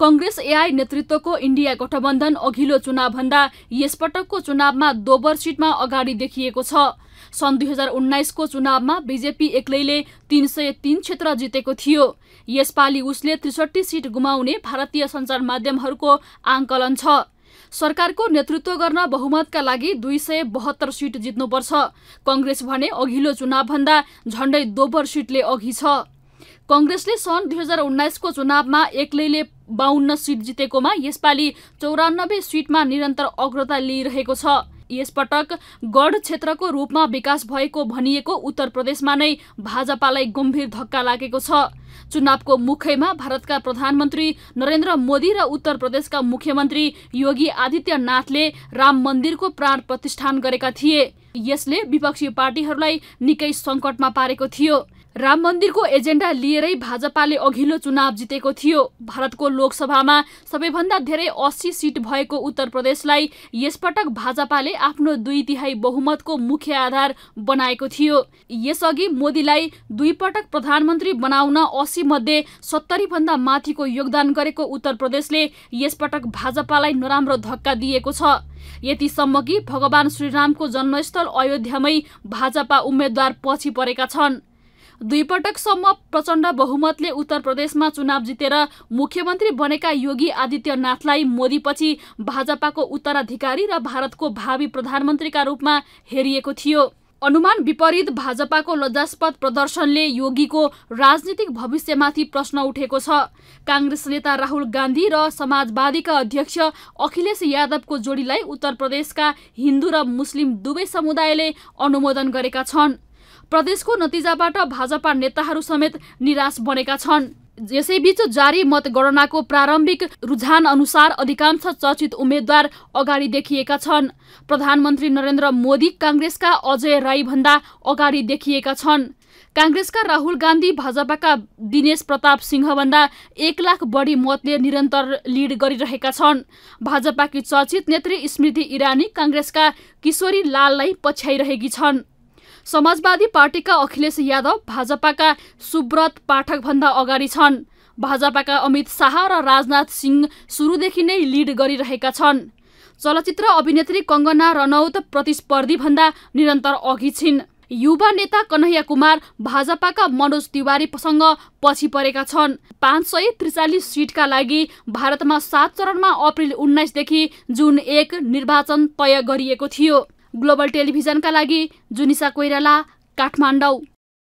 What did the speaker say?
Congress AI नेतृत्वको India गठबन्धन अघिल्लो चुनावभन्दा यसपटकको चुनावमा दोबर सिटमा अगाडि देखिएको छ सन् दुई हजार उन्नाइसको चुनावमा बिजेपी एक्लैले तीन सय तीन क्षेत्र जितेको थियो यसपालि उसले त्रिसठी सिट गुमाउने भारतीय सञ्चार माध्यमहरूको आङ्कलन छ सरकारको नेतृत्व गर्न बहुमतका लागि दुई सय बहत्तर सिट जित्नुपर्छ कङ्ग्रेस भने अघिल्लो चुनावभन्दा झण्डै दोब्बर सिटले अघि छ कङ्ग्रेसले सन् दुई हजार उन्नाइसको चुनावमा एक्लैले बाहन्न सिट जितेकोमा यसपालि चौरानब्बे सिटमा निरन्तर अग्रता लिइरहेको छ यसपटक गढ क्षेत्रको रूपमा विकास भएको भनिएको उत्तर प्रदेशमा नै भाजपालाई गम्भीर धक्का लागेको छ चुनावको मुखैमा भारतका प्रधानमन्त्री नरेन्द्र मोदी र उत्तर प्रदेशका मुख्यमन्त्री योगी आदित्यनाथले राम मन्दिरको प्राण प्रतिष्ठान गरेका थिए यसले विपक्षी पार्टीहरूलाई निकै सङ्कटमा पारेको थियो राम मन्दिरको एजेन्डा लिएरै भाजपाले अघिल्लो चुनाव जितेको थियो भारतको लोकसभामा सबैभन्दा धेरै अस्सी सिट भएको उत्तर प्रदेशलाई यसपटक भाजपाले आफ्नो दुई तिहाई बहुमतको मुख्य आधार बनाएको थियो यसअघि मोदीलाई पटक प्रधानमन्त्री बनाउन अस्सी मध्ये सत्तरी भन्दा माथिको योगदान गरेको उत्तर प्रदेशले यसपटक भाजपालाई नराम्रो धक्का दिएको छ यतिसम्म कि भगवान श्रीरामको जन्मस्थल अयोध्यामै भाजपा उम्मेद्वार पछि परेका छन् दुईपटकसम्म प्रचण्ड बहुमतले उत्तर प्रदेशमा चुनाव जितेर मुख्यमन्त्री बनेका योगी आदित्यनाथलाई मोदीपछि भाजपाको उत्तराधिकारी र भारतको भावी प्रधानमन्त्रीका रूपमा हेरिएको थियो अनुमान विपरीत भाजपाको लज्जास्पद प्रदर्शनले योगीको राजनीतिक भविष्यमाथि प्रश्न उठेको छ काङ्ग्रेस नेता राहुल गान्धी र समाजवादीका अध्यक्ष अखिलेश यादवको जोडीलाई उत्तर प्रदेशका हिन्दू र मुस्लिम दुवै समुदायले अनुमोदन गरेका छन् प्रदेशको नतिजाबाट भाजपा नेताहरू समेत निराश बनेका छन् यसैबीच जारी मतगणनाको प्रारम्भिक रुझान अनुसार अधिकांश चर्चित उम्मेद्वार अगाडि देखिएका छन् प्रधानमन्त्री नरेन्द्र मोदी काङ्ग्रेसका अजय राईभन्दा अगाडि देखिएका छन् काङ्ग्रेसका राहुल गान्धी भाजपाका दिनेश प्रताप सिंहभन्दा एक लाख बढी मतले निरन्तर लिड गरिरहेका छन् भाजपाकी चर्चित नेत्री स्मृति इरानी काङ्ग्रेसका किशोरी लाललाई पछ्याइरहेकी छन् समाजवादी पार्टीका अखिलेश यादव भाजपाका सुब्रत पाठकभन्दा अगाडि छन् भाजपाका अमित शाह र राजनाथ सिंह सुरुदेखि नै लिड गरिरहेका छन् चलचित्र अभिनेत्री कङ्गना रनौत प्रतिस्पर्धीभन्दा निरन्तर अघि छिन् युवा नेता कन्हैया कुमार भाजपाका मनोज तिवारीसँग पछि परेका छन् पाँच सय त्रिचालिस सिटका लागि भारतमा सात चरणमा अप्रेल उन्नाइसदेखि जुन एक निर्वाचन तय गरिएको थियो ग्लोबल टेलिभिजनका लागि जुनिसा कोइराला काठमाडौँ